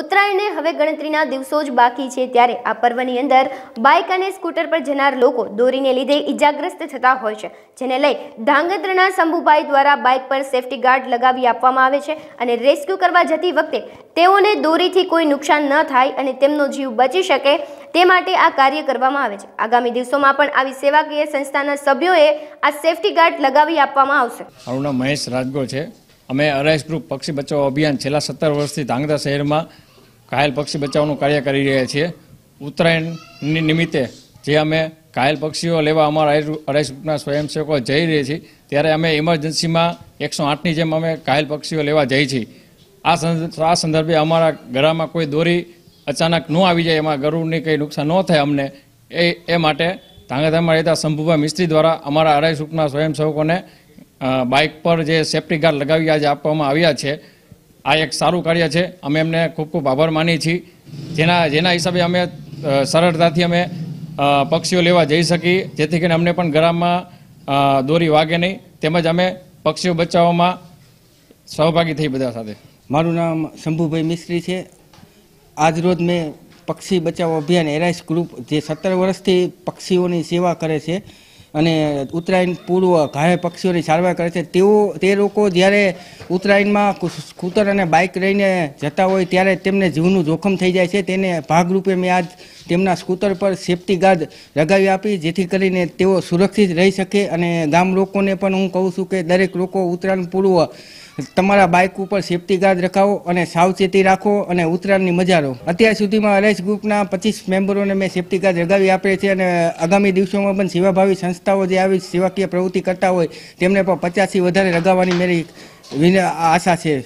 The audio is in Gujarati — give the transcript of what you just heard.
ઉત્તરાયણને હવે ગણતરીના દિવસો જ બાકી છે ત્યારે આ પર્વની અંદર બાઇક અને સ્કૂટર પર જનાર લોકો દોરીને લીધે ઇજાગ્રસ્ત થતા હોય છે જેને લઈ ધાંગધ્રાના શંભુભાઈ દ્વારા બાઇક પર સેફટી ગાર્ડ લગાવી આપવામાં આવે છે અને રેસ્ક્યુ કરવા જતી વખતે તેઓને દોરીથી કોઈ નુકસાન ન થાય અને તેમનો જીવ બચી શકે તે માટે આ કાર્ય કરવામાં આવે છે આગામી દિવસોમાં પણ આવી સેવાકીય સંસ્થાના સભ્યોએ આ સેફટી ગાર્ડ લગાવી આપવામાં આવશે મારું મહેશ રાજગોર છે અમે અરાઈસ ગ્રુપ પક્ષી બચાવ અભિયાન છેલ્લા સત્તર વર્ષથી ધાંગધ્રા શહેરમાં ઘાયલ પક્ષી બચાવનું કાર્ય કરી રહ્યા છીએ ઉત્તરાયણની નિમિત્તે જે અમે ઘાયલ પક્ષીઓ લેવા અમારા અઢાઈસ ગ્રુપના સ્વયંસેવકો જઈ રહ્યા છીએ ત્યારે અમે ઇમરજન્સીમાં એકસો આઠની જેમ અમે ઘાયલ પક્ષીઓ લેવા જઈ છીએ આ સંદર્ભે અમારા ગળામાં કોઈ દોરી અચાનક ન આવી જાય એમાં ગરુડની કંઈ નુકસાન ન થાય અમને એ એ માટે ધાંગધામમાં રહેતા શંભુભાઈ મિસ્ત્રી દ્વારા અમારા અઢાઈસ ગ્રુપના સ્વયંસેવકોને બાઇક પર જે સેફ્ટી ગાર્ડ લગાવી આજે આપવામાં આવ્યા છે આ એક સારું કાર્ય છે અમે એમને ખૂબ ખૂબ આભાર માની છીએ જેના જેના હિસાબે અમે સરળતાથી અમે પક્ષીઓ લેવા જઈ શકીએ જેથી કરીને અમને પણ ગરામાં દોરી વાગે નહીં તેમજ અમે પક્ષીઓ બચાવવામાં સહભાગી થઈ બધા સાથે મારું નામ શંભુભાઈ મિસ્ત્રી છે આજરોજ મેં પક્ષી બચાવો અભિયાન એરાઇસ ગ્રુપ જે સત્તર વર્ષથી પક્ષીઓની સેવા કરે છે અને ઉત્તરાયણ પૂર્વ ઘાયલ પક્ષીઓની સારવાર કરે છે તેઓ તે લોકો જ્યારે ઉત્તરાયણમાં સ્કૂટર અને બાઇક રહીને જતા હોય ત્યારે તેમને જીવનું જોખમ થઈ જાય છે તેને ભાગરૂપે મેં આજ તેમના સ્કૂટર પર સેફટી ગાર્ડ લગાવી આપી જેથી કરીને તેઓ સુરક્ષિત રહી શકે અને ગામ લોકોને પણ હું કહું છું કે દરેક લોકો ઉત્તરાયણ પૂર્વ તમારા બાઇક ઉપર સેફટી ગાર્ડ રખાવો અને સાવચેતી રાખો અને ઉત્તરાયણની મજા લો અત્યાર સુધીમાં અરેશ ગ્રુપના પચીસ મેમ્બરોને મેં સેફટી ગાર્ડ લગાવી આપે છે અને આગામી દિવસોમાં પણ સેવાભાવી સંસ્થાઓ જે આવી સેવાકીય પ્રવૃત્તિ કરતા હોય તેમને પણ પચાસથી વધારે લગાવવાની મેરી આશા છે